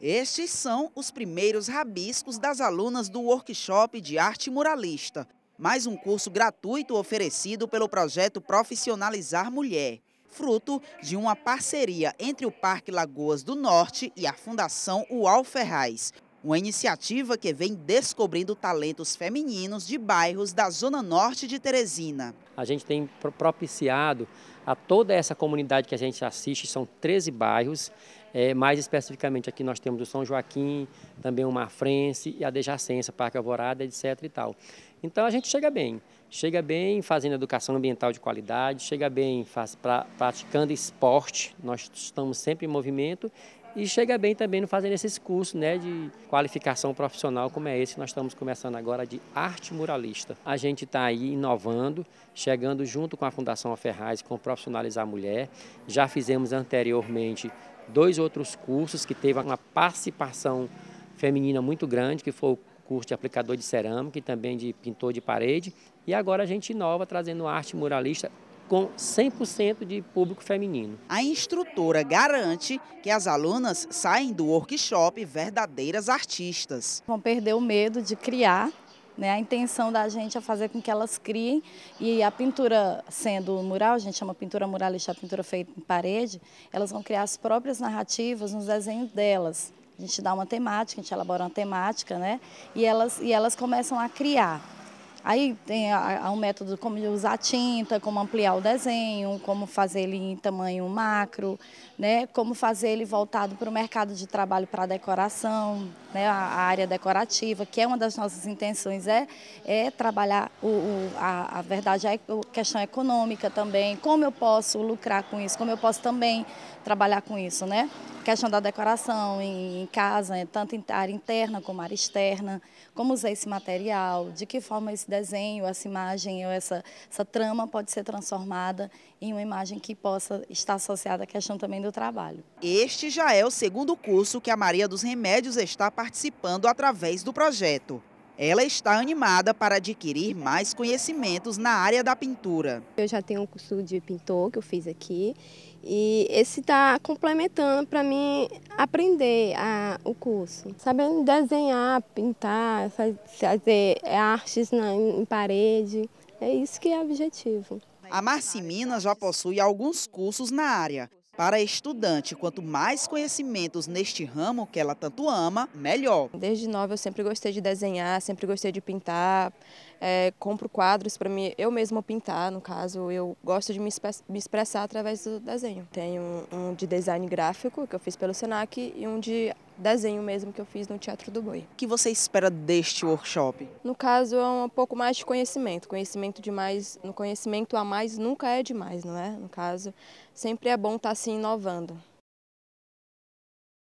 Estes são os primeiros rabiscos das alunas do workshop de arte muralista, mais um curso gratuito oferecido pelo projeto Profissionalizar Mulher, fruto de uma parceria entre o Parque Lagoas do Norte e a Fundação UAL Ferraz, uma iniciativa que vem descobrindo talentos femininos de bairros da zona norte de Teresina. A gente tem propiciado a toda essa comunidade que a gente assiste, são 13 bairros, é, mais especificamente aqui nós temos o São Joaquim, também o Marfrense e a Dejacença, Parque Alvorada, etc e tal. Então a gente chega bem, chega bem fazendo educação ambiental de qualidade, chega bem faz, pra, praticando esporte, nós estamos sempre em movimento e chega bem também no fazer esses cursos né, de qualificação profissional, como é esse que nós estamos começando agora, de arte muralista. A gente está aí inovando, chegando junto com a Fundação Ferraz com Profissionalizar a Mulher. Já fizemos anteriormente dois outros cursos que teve uma participação feminina muito grande, que foi o curso de aplicador de cerâmica e também de pintor de parede. E agora a gente inova trazendo arte muralista com 100% de público feminino. A instrutora garante que as alunas saem do workshop verdadeiras artistas. Vão perder o medo de criar, né? A intenção da gente é fazer com que elas criem e a pintura sendo mural, a gente chama pintura muralista, a pintura feita em parede, elas vão criar as próprias narrativas nos desenhos delas. A gente dá uma temática, a gente elabora uma temática, né? E elas, e elas começam a criar. Aí tem um método como usar tinta, como ampliar o desenho, como fazer ele em tamanho macro, né? como fazer ele voltado para o mercado de trabalho para decoração, né, a área decorativa, que é uma das nossas intenções, é, é trabalhar o, o a, a, verdade, a questão econômica também, como eu posso lucrar com isso, como eu posso também trabalhar com isso, né? A questão da decoração em, em casa, né, tanto em área interna como área externa, como usar esse material, de que forma esse desenho, essa imagem ou essa, essa trama pode ser transformada em uma imagem que possa estar associada à questão também do trabalho. Este já é o segundo curso que a Maria dos Remédios está participando através do projeto. Ela está animada para adquirir mais conhecimentos na área da pintura. Eu já tenho um curso de pintor que eu fiz aqui e esse está complementando para mim aprender a, o curso. Sabendo desenhar, pintar, fazer artes na, em parede, é isso que é o objetivo. A Marci já possui alguns cursos na área, para a estudante, quanto mais conhecimentos neste ramo que ela tanto ama, melhor. Desde nova eu sempre gostei de desenhar, sempre gostei de pintar, é, compro quadros para mim, eu mesma pintar, no caso, eu gosto de me, expressar através do desenho. Tenho um de design gráfico que eu fiz pelo Senac e um de desenho mesmo que eu fiz no Teatro do Boi. O que você espera deste workshop? No caso, é um pouco mais de conhecimento. Conhecimento demais, no conhecimento a mais nunca é demais, não é? No caso, sempre é bom estar tá se inovando.